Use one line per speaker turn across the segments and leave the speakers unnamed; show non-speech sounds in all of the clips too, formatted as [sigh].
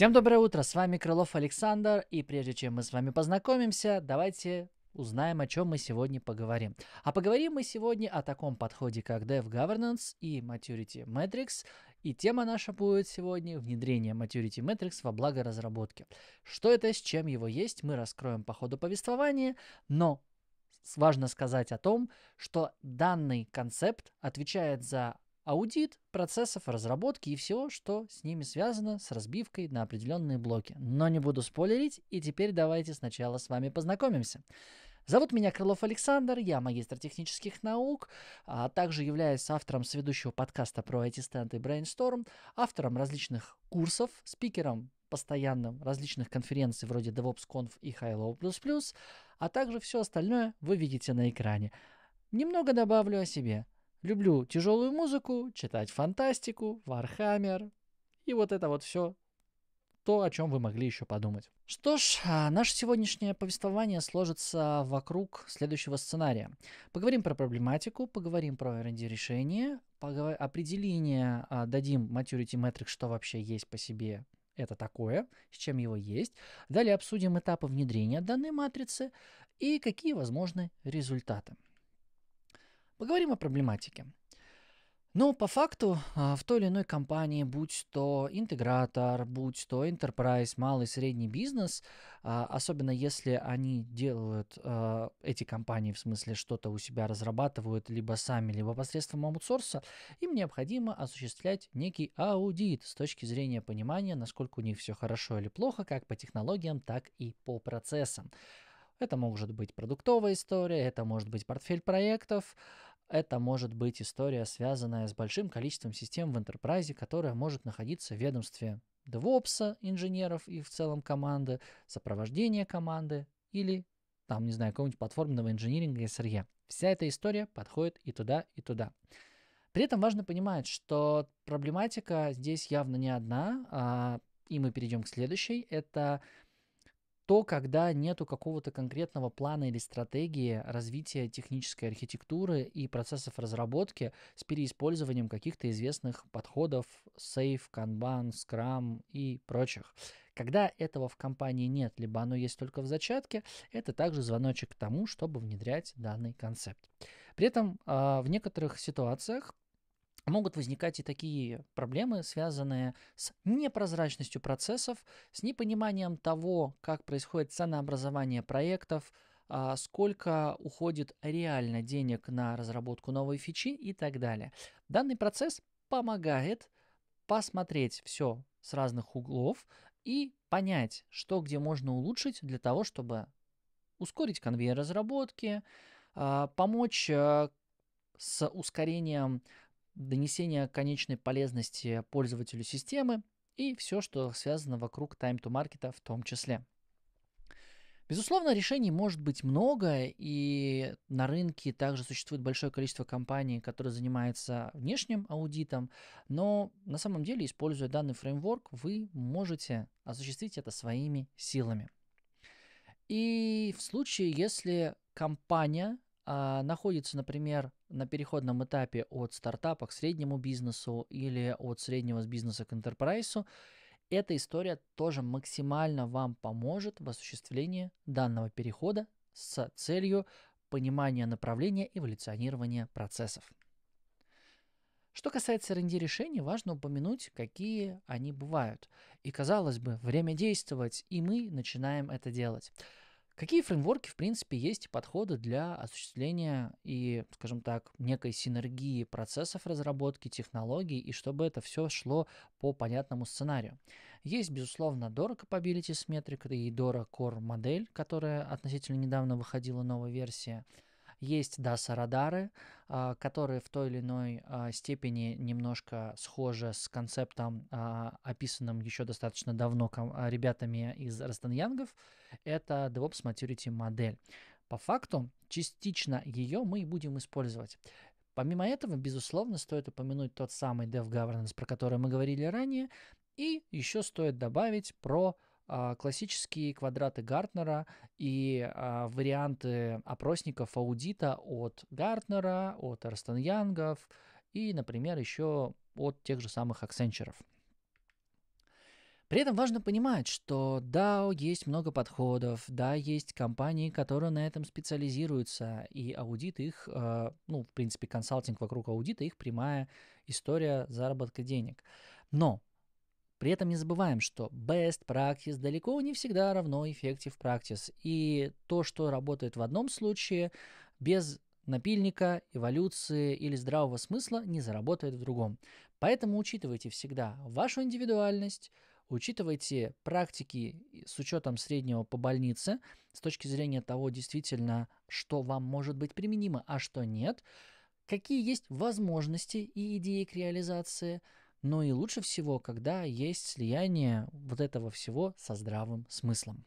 Всем доброе утро, с вами Крылов Александр, и прежде чем мы с вами познакомимся, давайте узнаем, о чем мы сегодня поговорим. А поговорим мы сегодня о таком подходе, как Dev Governance и Maturity Metrics, и тема наша будет сегодня внедрение Maturity Metrics во благо разработки. Что это, с чем его есть, мы раскроем по ходу повествования, но важно сказать о том, что данный концепт отвечает за аудит процессов разработки и все, что с ними связано с разбивкой на определенные блоки. Но не буду спойлерить, и теперь давайте сначала с вами познакомимся. Зовут меня Крылов Александр, я магистр технических наук, а также являюсь автором сведущего подкаста про IT-стенд и Brainstorm, автором различных курсов, спикером постоянным различных конференций вроде DevOps.Conf и HiLow++, а также все остальное вы видите на экране. Немного добавлю о себе – Люблю тяжелую музыку, читать фантастику, Вархаммер и вот это вот все то, о чем вы могли еще подумать. Что ж, а, наше сегодняшнее повествование сложится вокруг следующего сценария. Поговорим про проблематику, поговорим про R&D решение, поговор... определение а, дадим maturity metric, что вообще есть по себе это такое, с чем его есть. Далее обсудим этапы внедрения данной матрицы и какие возможны результаты. Поговорим о проблематике. Ну, по факту а, в той или иной компании, будь то интегратор, будь то enterprise, малый и средний бизнес, а, особенно если они делают а, эти компании, в смысле что-то у себя разрабатывают либо сами, либо посредством аутсорса, им необходимо осуществлять некий аудит с точки зрения понимания, насколько у них все хорошо или плохо, как по технологиям, так и по процессам. Это может быть продуктовая история, это может быть портфель проектов, это может быть история, связанная с большим количеством систем в Enterprise, которая может находиться в ведомстве DevOps, инженеров и в целом команды, сопровождения команды или, там, не знаю, какого-нибудь платформенного инжиниринга SRE. Вся эта история подходит и туда, и туда. При этом важно понимать, что проблематика здесь явно не одна, а, и мы перейдем к следующей. Это то, когда нету какого-то конкретного плана или стратегии развития технической архитектуры и процессов разработки с переиспользованием каких-то известных подходов Safe, Kanban, Scrum и прочих. Когда этого в компании нет, либо оно есть только в зачатке, это также звоночек к тому, чтобы внедрять данный концепт. При этом а, в некоторых ситуациях могут возникать и такие проблемы, связанные с непрозрачностью процессов, с непониманием того, как происходит ценообразование проектов, а, сколько уходит реально денег на разработку новой фичи и так далее. Данный процесс помогает посмотреть все с разных углов и понять, что где можно улучшить для того, чтобы ускорить конвейер разработки, а, помочь э, с ускорением донесение конечной полезности пользователю системы и все, что связано вокруг time-to-маркета в том числе. Безусловно, решений может быть много, и на рынке также существует большое количество компаний, которые занимаются внешним аудитом, но на самом деле, используя данный фреймворк, вы можете осуществить это своими силами. И в случае, если компания а, находится, например, на переходном этапе от стартапа к среднему бизнесу или от среднего бизнеса к интерпрайсу, эта история тоже максимально вам поможет в осуществлении данного перехода с целью понимания направления эволюционирования процессов. Что касается R&D решений, важно упомянуть, какие они бывают. И казалось бы, время действовать, и мы начинаем это делать. Какие фреймворки, в принципе, есть и подходы для осуществления и, скажем так, некой синергии процессов разработки, технологий, и чтобы это все шло по понятному сценарию? Есть, безусловно, Dora Capabilities Metric и Dora Core модель, которая относительно недавно выходила новая версия – есть даса-радары, а, которые в той или иной а, степени немножко схожи с концептом, а, описанным еще достаточно давно ребятами из Растаньянгов. Это DevOps Maturity модель. По факту, частично ее мы и будем использовать. Помимо этого, безусловно, стоит упомянуть тот самый Dev Governance, про который мы говорили ранее, и еще стоит добавить про а, классические квадраты Гартнера и а, варианты опросников аудита от Гартнера, от Эрстон Янгов и, например, еще от тех же самых Accenture. При этом важно понимать, что да, есть много подходов, да, есть компании, которые на этом специализируются, и аудит их, э, ну, в принципе, консалтинг вокруг аудита их прямая история заработка денег. Но при этом не забываем, что best practice далеко не всегда равно effective practice. И то, что работает в одном случае, без напильника, эволюции или здравого смысла не заработает в другом. Поэтому учитывайте всегда вашу индивидуальность, учитывайте практики с учетом среднего по больнице, с точки зрения того действительно, что вам может быть применимо, а что нет, какие есть возможности и идеи к реализации – но и лучше всего, когда есть слияние вот этого всего со здравым смыслом.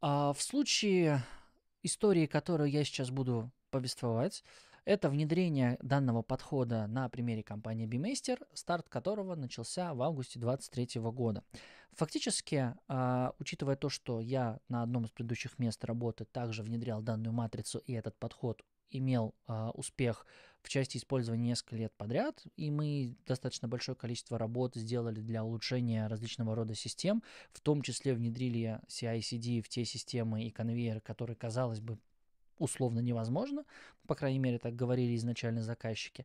А в случае истории, которую я сейчас буду повествовать, это внедрение данного подхода на примере компании Bimester, старт которого начался в августе 2023 года. Фактически, а, учитывая то, что я на одном из предыдущих мест работы также внедрял данную матрицу и этот подход имел а, успех в части использования несколько лет подряд, и мы достаточно большое количество работ сделали для улучшения различного рода систем, в том числе внедрили CI-CD в те системы и конвейеры, которые, казалось бы, условно невозможно, ну, по крайней мере, так говорили изначально заказчики.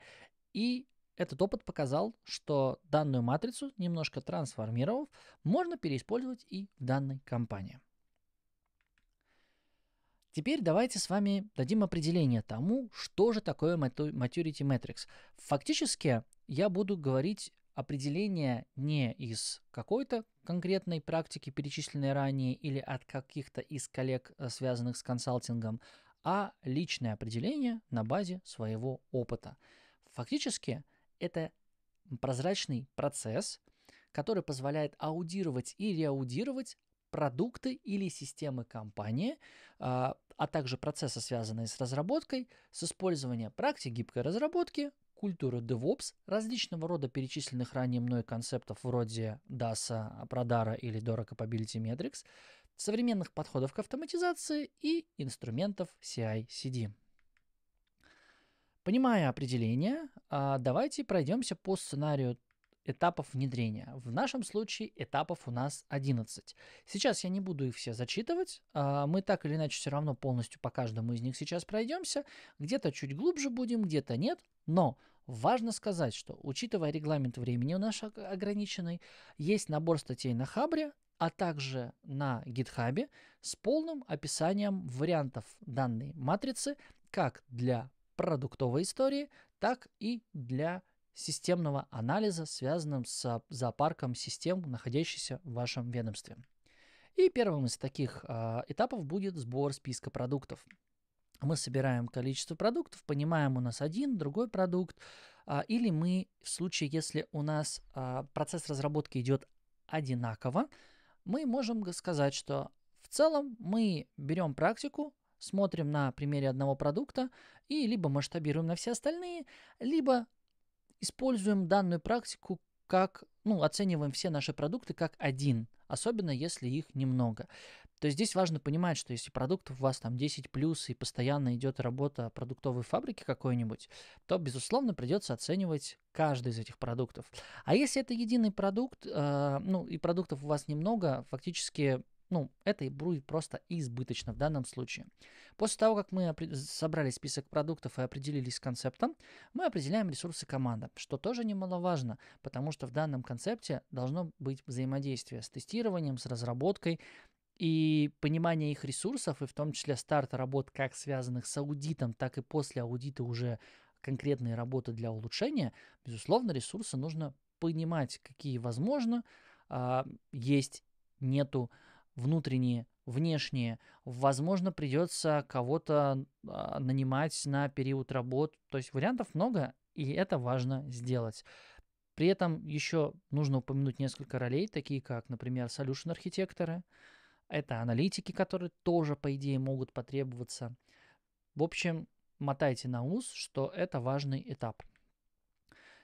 И этот опыт показал, что данную матрицу, немножко трансформировав, можно переиспользовать и в данной компании. Теперь давайте с вами дадим определение тому, что же такое Maturity Matrix. Фактически я буду говорить определение не из какой-то конкретной практики, перечисленной ранее, или от каких-то из коллег, э, связанных с консалтингом, а личное определение на базе своего опыта. Фактически это прозрачный процесс, который позволяет аудировать и реаудировать продукты или системы компании, а, а также процессы, связанные с разработкой, с использованием практик гибкой разработки, культуры DevOps, различного рода перечисленных ранее мной концептов вроде DAS, Продара или Dora Capability Metrics, современных подходов к автоматизации и инструментов CI-CD. Понимая определение, а, давайте пройдемся по сценарию этапов внедрения. В нашем случае этапов у нас 11. Сейчас я не буду их все зачитывать, а, мы так или иначе все равно полностью по каждому из них сейчас пройдемся, где-то чуть глубже будем, где-то нет, но важно сказать, что учитывая регламент времени у нас ограниченный, есть набор статей на Хабре, а также на гитхабе с полным описанием вариантов данной матрицы как для продуктовой истории, так и для системного анализа, связанным с зоопарком систем, находящихся в вашем ведомстве. И первым из таких э, этапов будет сбор списка продуктов. Мы собираем количество продуктов, понимаем у нас один, другой продукт, э, или мы в случае, если у нас э, процесс разработки идет одинаково, мы можем сказать, что в целом мы берем практику, смотрим на примере одного продукта и либо масштабируем на все остальные, либо Используем данную практику как, ну, оцениваем все наши продукты как один, особенно если их немного. То есть здесь важно понимать, что если продуктов у вас там 10 плюс и постоянно идет работа продуктовой фабрики какой-нибудь, то, безусловно, придется оценивать каждый из этих продуктов. А если это единый продукт, э, ну и продуктов у вас немного, фактически ну, этой будет просто избыточно в данном случае. После того, как мы собрали список продуктов и определились с концептом, мы определяем ресурсы команды, что тоже немаловажно, потому что в данном концепте должно быть взаимодействие с тестированием, с разработкой, и понимание их ресурсов, и в том числе старт работ, как связанных с аудитом, так и после аудита уже конкретные работы для улучшения, безусловно, ресурсы нужно понимать, какие возможно, а, есть, нету, внутренние, внешние. Возможно, придется кого-то а, нанимать на период работ. То есть вариантов много, и это важно сделать. При этом еще нужно упомянуть несколько ролей, такие как, например, solution архитекторы это аналитики, которые тоже, по идее, могут потребоваться. В общем, мотайте на ус, что это важный этап.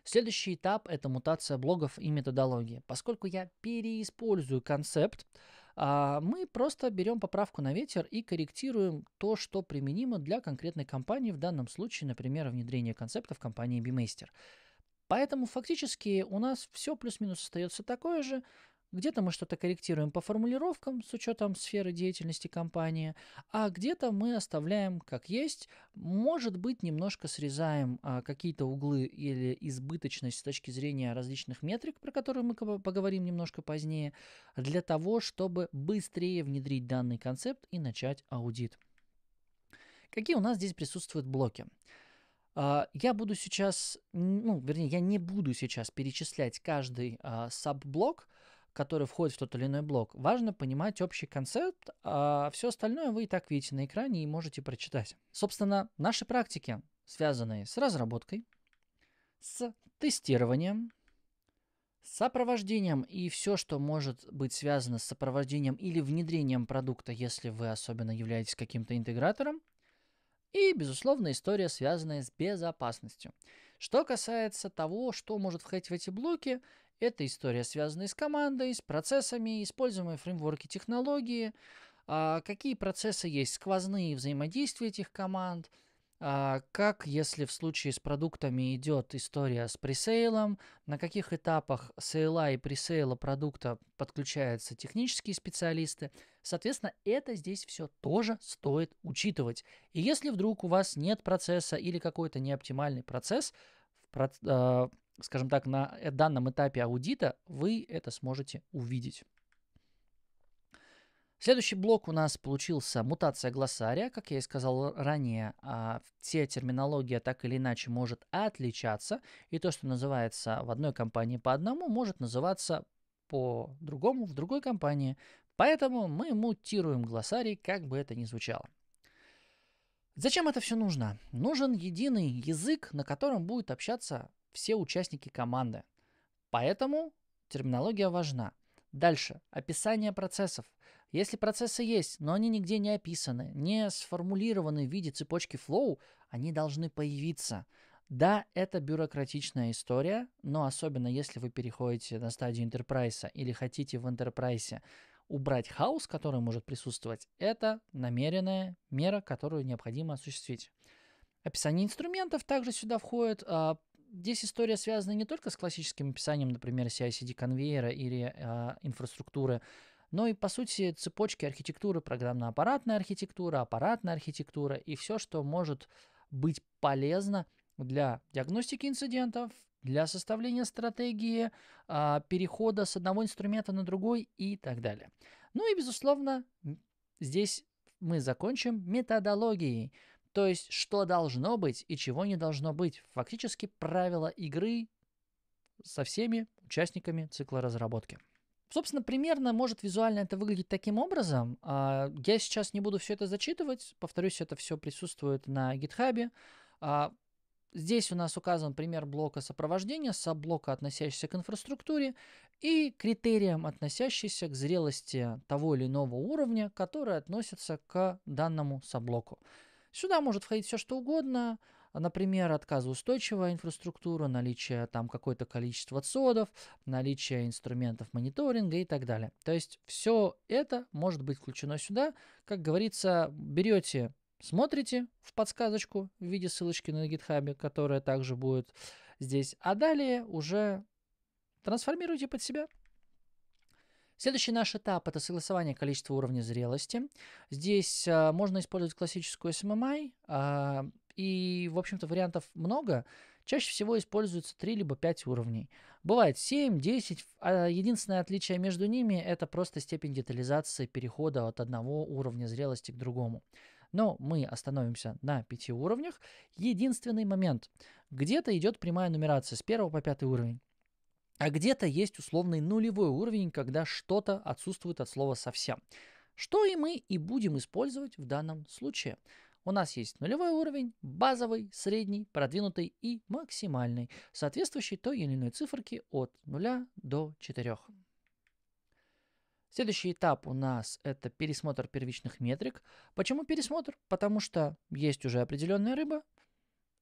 Следующий этап – это мутация блогов и методологии. Поскольку я переиспользую концепт, а мы просто берем поправку на ветер и корректируем то, что применимо для конкретной компании, в данном случае, например, внедрение концепта в компании BeMaster. Поэтому фактически у нас все плюс-минус остается такое же, где-то мы что-то корректируем по формулировкам с учетом сферы деятельности компании, а где-то мы оставляем как есть, может быть, немножко срезаем а, какие-то углы или избыточность с точки зрения различных метрик, про которые мы поговорим немножко позднее, для того, чтобы быстрее внедрить данный концепт и начать аудит. Какие у нас здесь присутствуют блоки? А, я буду сейчас, ну, вернее, я не буду сейчас перечислять каждый а, саб-блок, который входит в тот или иной блок, важно понимать общий концепт, а все остальное вы и так видите на экране и можете прочитать. Собственно, наши практики, связанные с разработкой, с тестированием, с сопровождением и все, что может быть связано с сопровождением или внедрением продукта, если вы особенно являетесь каким-то интегратором, и, безусловно, история, связанная с безопасностью. Что касается того, что может входить в эти блоки, это история, связанная с командой, с процессами, используемые фреймворки технологии, а какие процессы есть, сквозные взаимодействия этих команд, а как, если в случае с продуктами идет история с пресейлом, на каких этапах сейла и пресейла продукта подключаются технические специалисты. Соответственно, это здесь все тоже стоит учитывать. И если вдруг у вас нет процесса или какой-то неоптимальный процесс – а, скажем так, на э, данном этапе аудита вы это сможете увидеть. Следующий блок у нас получился мутация глоссария. Как я и сказал ранее, а, все терминология так или иначе может отличаться. И то, что называется в одной компании по одному, может называться по-другому в другой компании. Поэтому мы мутируем глоссарий, как бы это ни звучало. Зачем это все нужно? Нужен единый язык, на котором будут общаться все участники команды. Поэтому терминология важна. Дальше. Описание процессов. Если процессы есть, но они нигде не описаны, не сформулированы в виде цепочки флоу, они должны появиться. Да, это бюрократичная история, но особенно если вы переходите на стадию интерпрайса или хотите в интерпрайсе убрать хаос, который может присутствовать, это намеренная мера, которую необходимо осуществить. Описание инструментов также сюда входит. А, здесь история связана не только с классическим описанием, например, CI-CD конвейера или э, инфраструктуры, но и, по сути, цепочки архитектуры, программно-аппаратная архитектура, аппаратная архитектура и все, что может быть полезно для диагностики инцидентов, для составления стратегии а, перехода с одного инструмента на другой и так далее. Ну и, безусловно, здесь мы закончим методологией, то есть что должно быть и чего не должно быть. Фактически правила игры со всеми участниками цикла разработки. Собственно, примерно может визуально это выглядеть таким образом. А, я сейчас не буду все это зачитывать. Повторюсь, это все присутствует на гитхабе. А, Здесь у нас указан пример блока сопровождения, саблока, относящийся к инфраструктуре, и критериям, относящийся к зрелости того или иного уровня, который относится к данному сабблоку. Сюда может входить все что угодно, например, отказоустойчивая инфраструктура, наличие там какое-то количество цодов, наличие инструментов мониторинга и так далее. То есть все это может быть включено сюда. Как говорится, берете смотрите в подсказочку в виде ссылочки на GitHub, которая также будет здесь. А далее уже трансформируйте под себя. Следующий наш этап – это согласование количества уровней зрелости. Здесь а, можно использовать классическую SMMI, а, и, в общем-то, вариантов много. Чаще всего используются 3 либо 5 уровней. Бывает 7, 10. А единственное отличие между ними – это просто степень детализации перехода от одного уровня зрелости к другому. Но мы остановимся на пяти уровнях. Единственный момент. Где-то идет прямая нумерация с первого по пятый уровень. А где-то есть условный нулевой уровень, когда что-то отсутствует от слова совсем. Что и мы и будем использовать в данном случае. У нас есть нулевой уровень, базовый, средний, продвинутый и максимальный, соответствующий той или иной циферке от 0 до 4. Следующий этап у нас это пересмотр первичных метрик. Почему пересмотр? Потому что есть уже определенная рыба,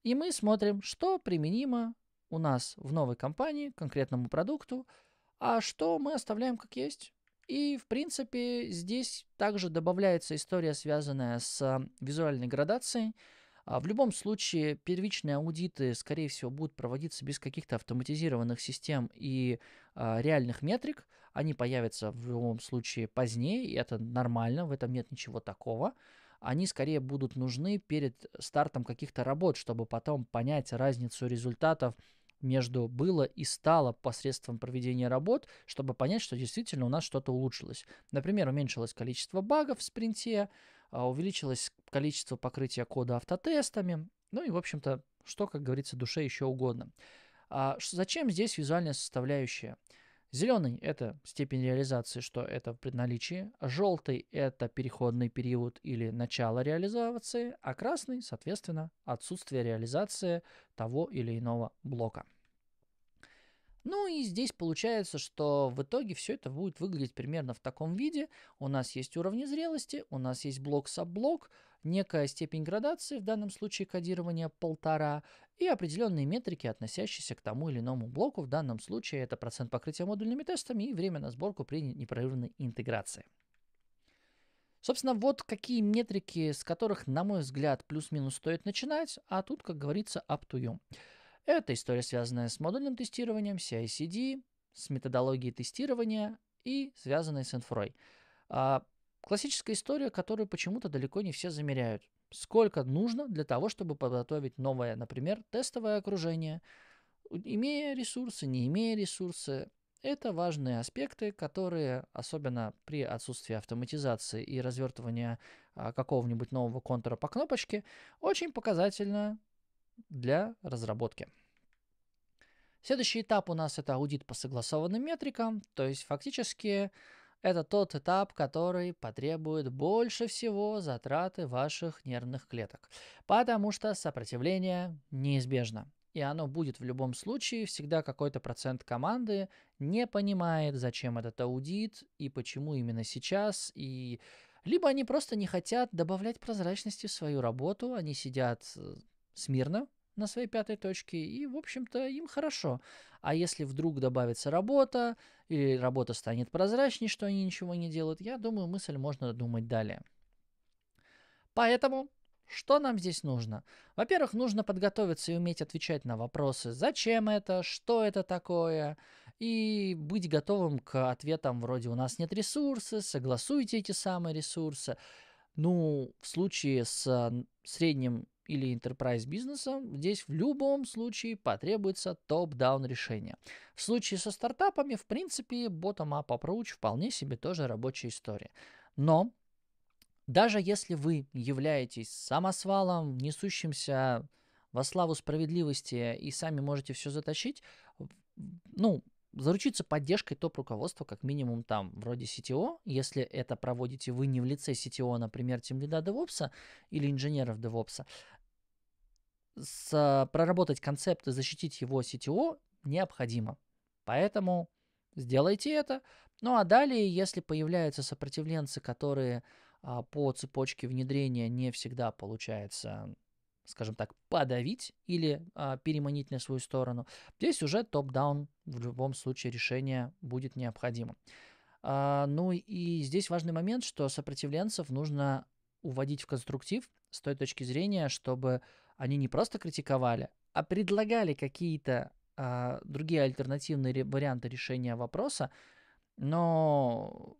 и мы смотрим, что применимо у нас в новой компании, конкретному продукту, а что мы оставляем как есть. И, в принципе, здесь также добавляется история, связанная с а, визуальной градацией. А в любом случае, первичные аудиты, скорее всего, будут проводиться без каких-то автоматизированных систем и а, реальных метрик. Они появятся в любом случае позднее, и это нормально, в этом нет ничего такого. Они скорее будут нужны перед стартом каких-то работ, чтобы потом понять разницу результатов между было и стало посредством проведения работ, чтобы понять, что действительно у нас что-то улучшилось. Например, уменьшилось количество багов в спринте, а, увеличилось количество покрытия кода автотестами, ну и, в общем-то, что, как говорится, душе еще угодно. А зачем здесь визуальная составляющая? Зеленый – это степень реализации, что это при наличии. Желтый – это переходный период или начало реализации, а красный, соответственно, отсутствие реализации того или иного блока. Ну и здесь получается, что в итоге все это будет выглядеть примерно в таком виде. У нас есть уровни зрелости, у нас есть блок-сабблок, некая степень градации, в данном случае кодирования полтора, и определенные метрики, относящиеся к тому или иному блоку, в данном случае это процент покрытия модульными тестами и время на сборку при непрерывной интеграции. Собственно, вот какие метрики, с которых, на мой взгляд, плюс-минус стоит начинать, а тут, как говорится, up to you. Это история, связанная с модульным тестированием, CICD, с методологией тестирования и связанная с инфрой. А, классическая история, которую почему-то далеко не все замеряют. Сколько нужно для того, чтобы подготовить новое, например, тестовое окружение, имея ресурсы, не имея ресурсы. Это важные аспекты, которые, особенно при отсутствии автоматизации и развертывания а, какого-нибудь нового контура по кнопочке, очень показательно для разработки. Следующий этап у нас это аудит по согласованным метрикам, то есть фактически это тот этап, который потребует больше всего затраты ваших нервных клеток, потому что сопротивление неизбежно. И оно будет в любом случае, всегда какой-то процент команды не понимает, зачем этот аудит и почему именно сейчас, и либо они просто не хотят добавлять прозрачности в свою работу, они сидят э, смирно на своей пятой точке, и, в общем-то, им хорошо. А если вдруг добавится работа, или работа станет прозрачней, что они ничего не делают, я думаю, мысль можно думать далее. Поэтому что нам здесь нужно? Во-первых, нужно подготовиться и уметь отвечать на вопросы «Зачем это?», «Что это такое?», и быть готовым к ответам вроде «У нас нет ресурса», «Согласуйте эти самые ресурсы». Ну, в случае с средним или enterprise бизнеса, здесь в любом случае потребуется топ-даун решение. В случае со стартапами, в принципе, bottom-up approach вполне себе тоже рабочая история. Но даже если вы являетесь самосвалом, несущимся во славу справедливости и сами можете все затащить, ну, заручиться поддержкой топ-руководства, как минимум там вроде CTO, если это проводите вы не в лице CTO, например, тем лида DevOps или инженеров DevOps, с, а, проработать концепт и защитить его CTO необходимо. Поэтому сделайте это. Ну а далее, если появляются сопротивленцы, которые а, по цепочке внедрения не всегда получается, скажем так, подавить или а, переманить на свою сторону, здесь уже топ-даун в любом случае решение будет необходимо. А, ну и здесь важный момент, что сопротивленцев нужно уводить в конструктив с той точки зрения, чтобы они не просто критиковали, а предлагали какие-то э, другие альтернативные варианты решения вопроса, но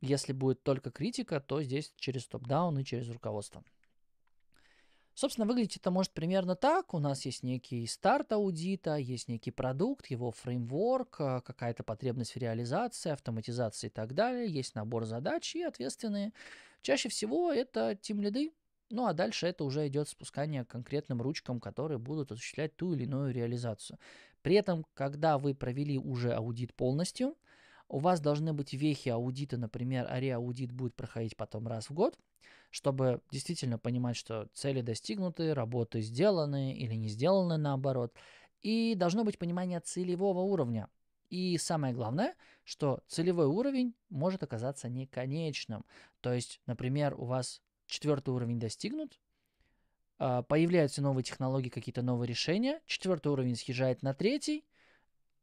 если будет только критика, то здесь через топ-даун и через руководство. Собственно, выглядит это может примерно так. У нас есть некий старт аудита, есть некий продукт, его фреймворк, а, какая-то потребность в реализации, автоматизации и так далее. Есть набор задач и ответственные. Чаще всего это тим лиды, ну а дальше это уже идет спускание к конкретным ручкам, которые будут осуществлять ту или иную реализацию. При этом, когда вы провели уже аудит полностью, у вас должны быть вехи аудита, например, ареаудит будет проходить потом раз в год, чтобы действительно понимать, что цели достигнуты, работы сделаны или не сделаны наоборот. И должно быть понимание целевого уровня. И самое главное, что целевой уровень может оказаться не конечным. То есть, например, у вас четвертый уровень достигнут, а, появляются новые технологии, какие-то новые решения, четвертый уровень съезжает на третий,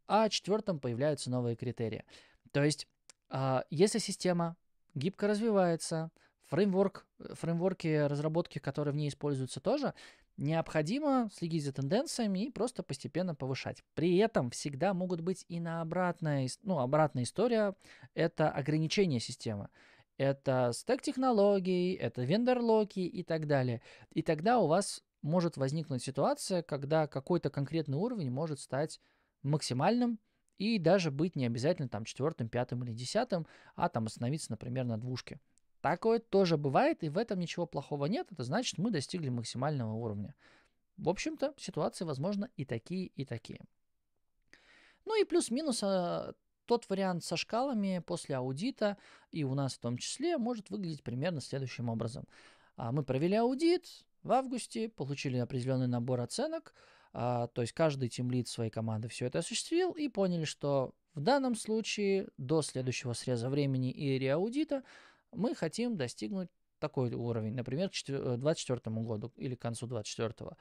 а четвертом появляются новые критерии. То есть, а, если система гибко развивается, фреймворк, фреймворки разработки, которые в ней используются тоже, необходимо следить за тенденциями и просто постепенно повышать. При этом всегда могут быть и на обратная, ну, обратная история – это ограничение системы это стек технологий, это вендор-локи и так далее. И тогда у вас может возникнуть ситуация, когда какой-то конкретный уровень может стать максимальным и даже быть не обязательно там четвертым, пятым или десятым, а там остановиться, например, на двушке. Такое тоже бывает, и в этом ничего плохого нет. Это значит, мы достигли максимального уровня. В общем-то, ситуации, возможно, и такие, и такие. Ну и плюс-минус а, тот вариант со шкалами после аудита и у нас в том числе может выглядеть примерно следующим образом. А, мы провели аудит в августе, получили определенный набор оценок, а, то есть каждый тимлит своей команды все это осуществил и поняли, что в данном случае до следующего среза времени и реаудита мы хотим достигнуть такой уровень, например, к 2024 году или к концу 2024.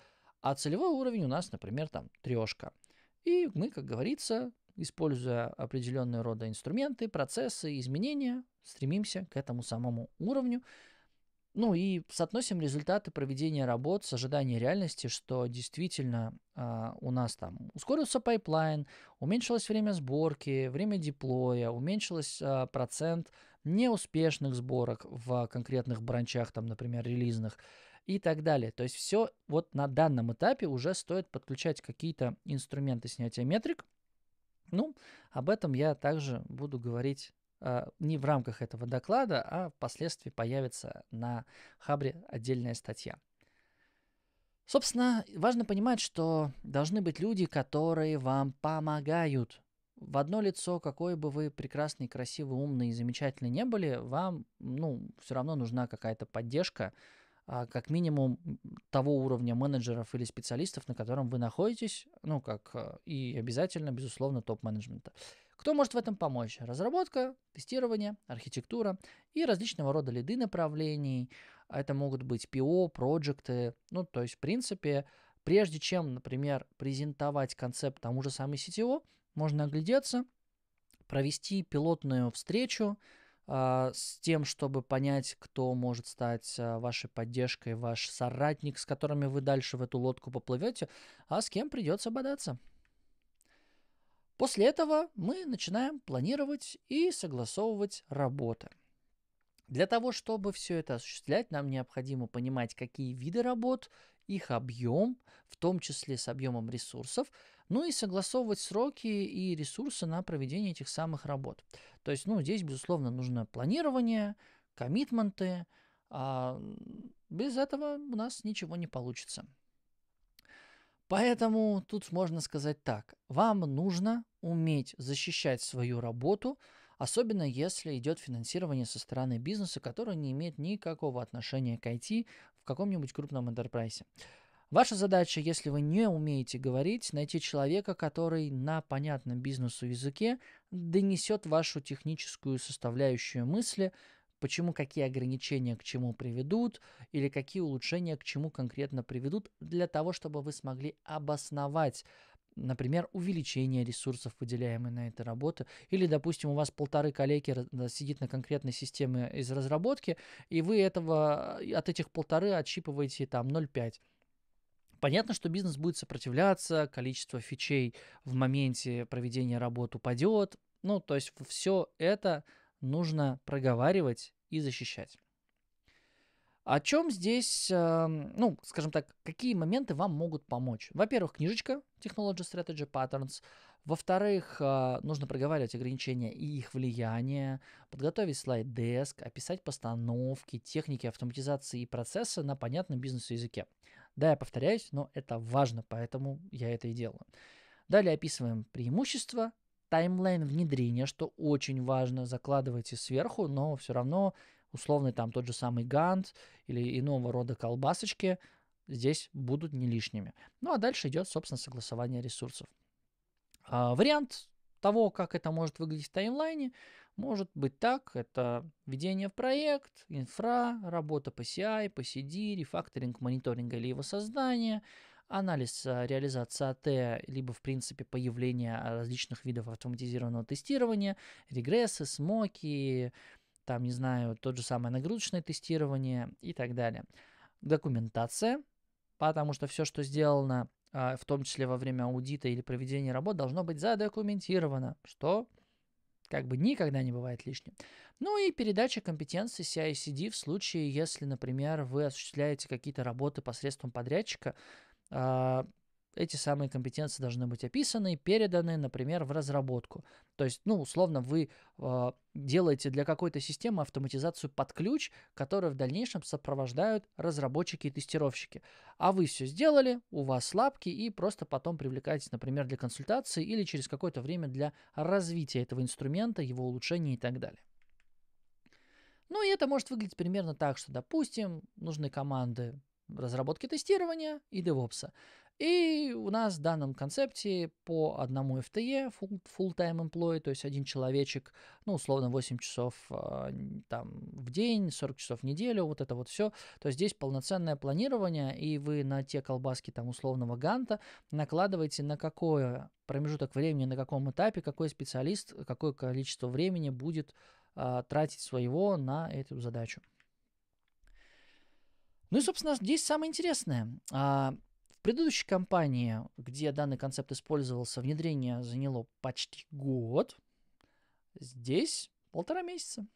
А целевой уровень у нас, например, там трешка. И мы, как говорится, используя определенные рода инструменты, процессы, изменения, стремимся к этому самому уровню. Ну и соотносим результаты проведения работ с ожиданием реальности, что действительно э, у нас там ускорился пайплайн, уменьшилось время сборки, время деплоя, уменьшилось э, процент неуспешных сборок в конкретных бранчах, там, например, релизных и так далее. То есть все вот на данном этапе уже стоит подключать какие-то инструменты снятия метрик – ну, об этом я также буду говорить а, не в рамках этого доклада, а впоследствии появится на Хабре отдельная статья. Собственно, важно понимать, что должны быть люди, которые вам помогают. В одно лицо, какой бы вы прекрасный, красивый, умный и замечательный не были, вам, ну, все равно нужна какая-то поддержка, а, как минимум того уровня менеджеров или специалистов, на котором вы находитесь, ну как э, и обязательно, безусловно, топ-менеджмента. Кто может в этом помочь? Разработка, тестирование, архитектура и различного рода лиды направлений. Это могут быть PO, проекты. Ну, то есть, в принципе, прежде чем, например, презентовать концепт тому же самой CTO, можно оглядеться, провести пилотную встречу, а, с тем, чтобы понять, кто может стать а, вашей поддержкой, ваш соратник, с которыми вы дальше в эту лодку поплывете, а с кем придется бодаться. После этого мы начинаем планировать и согласовывать работы. Для того, чтобы все это осуществлять, нам необходимо понимать, какие виды работ их объем, в том числе с объемом ресурсов, ну и согласовывать сроки и ресурсы на проведение этих самых работ. То есть, ну, здесь, безусловно, нужно планирование, коммитменты, а без этого у нас ничего не получится. Поэтому тут можно сказать так. Вам нужно уметь защищать свою работу – Особенно если идет финансирование со стороны бизнеса, который не имеет никакого отношения к IT в каком-нибудь крупном интерпрайсе. Ваша задача, если вы не умеете говорить, найти человека, который на понятном бизнесу языке донесет вашу техническую составляющую мысли, почему какие ограничения к чему приведут или какие улучшения к чему конкретно приведут, для того, чтобы вы смогли обосновать например, увеличение ресурсов, выделяемых на эту работу, или, допустим, у вас полторы коллеги сидит на конкретной системе из разработки, и вы этого, э, от этих полторы отщипываете там 0,5. Понятно, что бизнес будет сопротивляться, количество фичей в моменте проведения работ упадет. Ну, то есть все это нужно проговаривать и защищать. О чем здесь, эм, ну, скажем так, какие моменты вам могут помочь? Во-первых, книжечка Technology Strategy Patterns. Во-вторых, э, нужно проговаривать ограничения и их влияние, подготовить слайд-деск, описать постановки, техники автоматизации и процессы на понятном бизнес-языке. Да, я повторяюсь, но это важно, поэтому я это и делаю. Далее описываем преимущества, таймлайн внедрения, что очень важно, закладывайте сверху, но все равно условный там тот же самый гант или иного рода колбасочки здесь будут не лишними. Ну а дальше идет, собственно, согласование ресурсов. А, вариант того, как это может выглядеть в таймлайне, может быть так. Это введение в проект, инфра, работа по CI, по CD, рефакторинг мониторинга или его создания, анализ а, реализации АТ, либо, в принципе, появление а, различных видов автоматизированного тестирования, регрессы, смоки, там, не знаю, тот же самое нагрузочное тестирование и так далее. Документация, потому что все, что сделано, а, в том числе во время аудита или проведения работ, должно быть задокументировано, что как бы никогда не бывает лишним. Ну и передача компетенции CICD в случае, если, например, вы осуществляете какие-то работы посредством подрядчика, а, эти самые компетенции должны быть описаны и переданы, например, в разработку. То есть, ну, условно, вы э, делаете для какой-то системы автоматизацию под ключ, которую в дальнейшем сопровождают разработчики и тестировщики. А вы все сделали, у вас лапки, и просто потом привлекаетесь, например, для консультации или через какое-то время для развития этого инструмента, его улучшения и так далее. Ну и это может выглядеть примерно так, что, допустим, нужны команды разработки тестирования и DevOps. И у нас в данном концепте по одному FTE, full, full-time employee, то есть один человечек, ну, условно, 8 часов а, там, в день, 40 часов в неделю, вот это вот все. То есть здесь полноценное планирование, и вы на те колбаски там условного ганта накладываете на какое промежуток времени, на каком этапе, какой специалист, какое количество времени будет э, тратить своего на эту задачу. Ну и, собственно, здесь самое интересное. А, в предыдущей компании, где данный концепт использовался, внедрение заняло почти год. Здесь полтора месяца.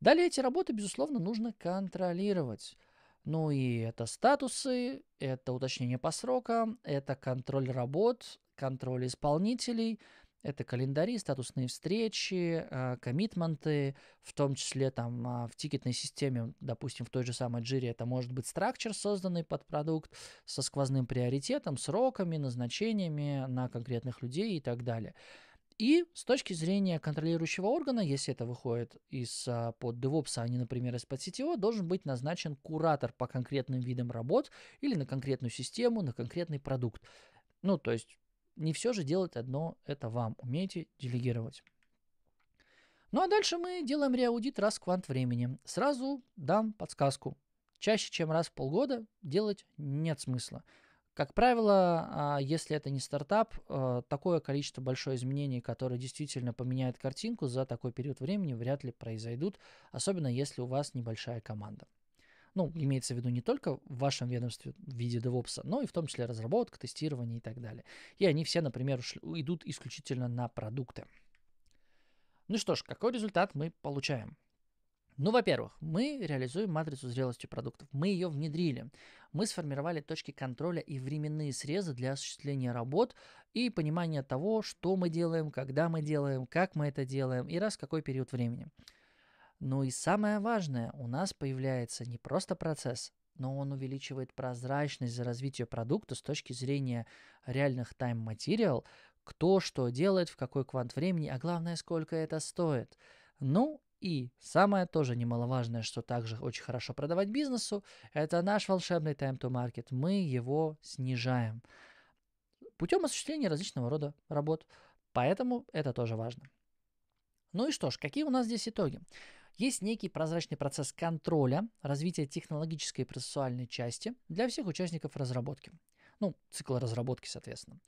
Далее эти работы, безусловно, нужно контролировать. Ну и это статусы, это уточнение по срокам, это контроль работ, контроль исполнителей – это календари, статусные встречи, э, коммитменты, в том числе там а, в тикетной системе, допустим, в той же самой Jira, это может быть стракчер, созданный под продукт со сквозным приоритетом, сроками, назначениями на конкретных людей и так далее. И с точки зрения контролирующего органа, если это выходит из а, под DevOps, а не, например, из-под CTO, должен быть назначен куратор по конкретным видам работ или на конкретную систему, на конкретный продукт. Ну, то есть не все же делать одно это вам. Умейте делегировать. Ну а дальше мы делаем реаудит раз в квант времени. Сразу дам подсказку. Чаще, чем раз в полгода, делать нет смысла. Как правило, а, если это не стартап, а, такое количество большое изменений, которое действительно поменяет картинку за такой период времени, вряд ли произойдут, особенно если у вас небольшая команда. Ну, имеется в виду не только в вашем ведомстве в виде DevOps, но и в том числе разработка, тестирование и так далее. И они все, например, идут исключительно на продукты. Ну что ж, какой результат мы получаем? Ну, во-первых, мы реализуем матрицу зрелости продуктов. Мы ее внедрили. Мы сформировали точки контроля и временные срезы для осуществления работ и понимания того, что мы делаем, когда мы делаем, как мы это делаем и раз в какой период времени. Ну и самое важное, у нас появляется не просто процесс, но он увеличивает прозрачность за развитие продукта с точки зрения реальных time material, кто что делает, в какой квант времени, а главное, сколько это стоит. Ну и самое тоже немаловажное, что также очень хорошо продавать бизнесу, это наш волшебный time-to-market. Мы его снижаем путем осуществления различного рода работ. Поэтому это тоже важно. Ну и что ж, какие у нас здесь итоги? Есть некий прозрачный процесс контроля развития технологической и процессуальной части для всех участников разработки. Ну, цикла разработки, соответственно.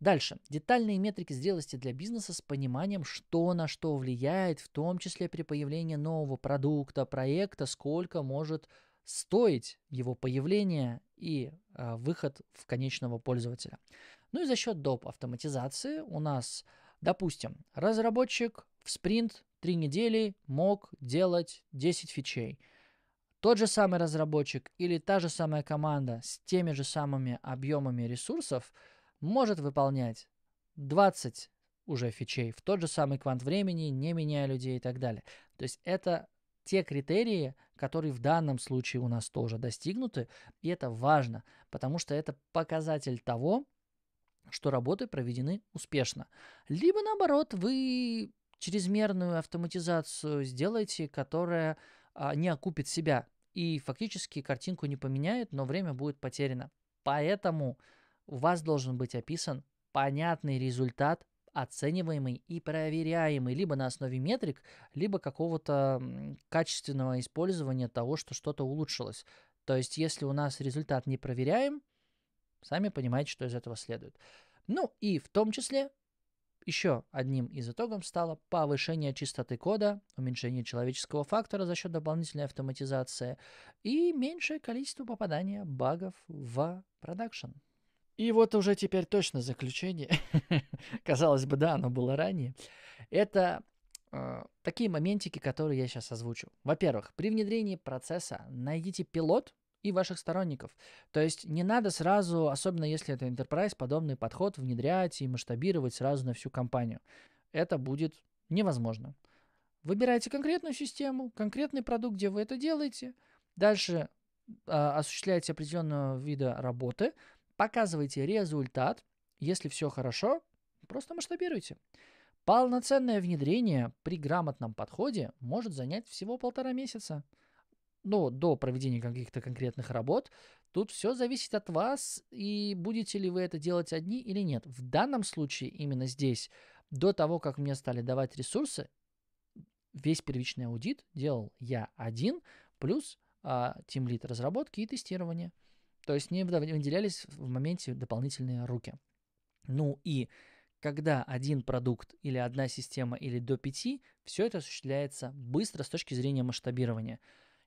Дальше. Детальные метрики зрелости для бизнеса с пониманием, что на что влияет, в том числе при появлении нового продукта, проекта, сколько может стоить его появление и э, выход в конечного пользователя. Ну и за счет доп. автоматизации у нас, допустим, разработчик в спринт три недели мог делать 10 фичей. Тот же самый разработчик или та же самая команда с теми же самыми объемами ресурсов может выполнять 20 уже фичей в тот же самый квант времени, не меняя людей и так далее. То есть это те критерии, которые в данном случае у нас тоже достигнуты, и это важно, потому что это показатель того, что работы проведены успешно. Либо наоборот, вы чрезмерную автоматизацию сделайте, которая а, не окупит себя. И фактически картинку не поменяет, но время будет потеряно. Поэтому у вас должен быть описан понятный результат, оцениваемый и проверяемый либо на основе метрик, либо какого-то качественного использования того, что что-то улучшилось. То есть, если у нас результат не проверяем, сами понимаете, что из этого следует. Ну и в том числе еще одним из итогов стало повышение чистоты кода, уменьшение человеческого фактора за счет дополнительной автоматизации и меньшее количество попадания багов в продакшн. И вот уже теперь точно заключение. [laughs] Казалось бы, да, оно было ранее. Это э, такие моментики, которые я сейчас озвучу. Во-первых, при внедрении процесса найдите пилот, и ваших сторонников. То есть не надо сразу, особенно если это enterprise, подобный подход внедрять и масштабировать сразу на всю компанию. Это будет невозможно. Выбирайте конкретную систему, конкретный продукт, где вы это делаете. Дальше э, осуществляйте определенного вида работы, показывайте результат. Если все хорошо, просто масштабируйте. Полноценное внедрение при грамотном подходе может занять всего полтора месяца ну, до проведения каких-то конкретных работ. Тут все зависит от вас и будете ли вы это делать одни или нет. В данном случае именно здесь, до того, как мне стали давать ресурсы, весь первичный аудит делал я один, плюс а, разработки и тестирования. То есть не выделялись в моменте дополнительные руки. Ну и когда один продукт или одна система или до пяти, все это осуществляется быстро с точки зрения масштабирования.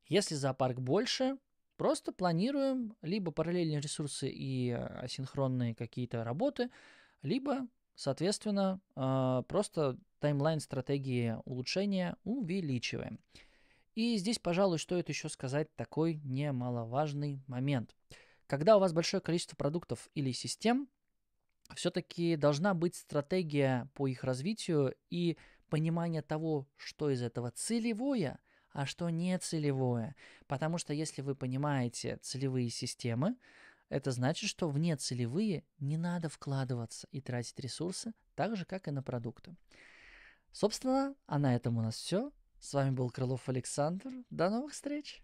Если зоопарк больше, просто планируем либо параллельные ресурсы и асинхронные какие-то работы, либо, соответственно, а, просто таймлайн стратегии улучшения увеличиваем. И здесь, пожалуй, стоит еще сказать такой немаловажный момент. Когда у вас большое количество продуктов или систем, все-таки должна быть стратегия по их развитию и понимание того, что из этого целевое, а что не целевое. Потому что если вы понимаете целевые системы, это значит, что в нецелевые не надо вкладываться и тратить ресурсы, так же, как и на продукты. Собственно, а на этом у нас все. С вами был Крылов Александр. До новых встреч!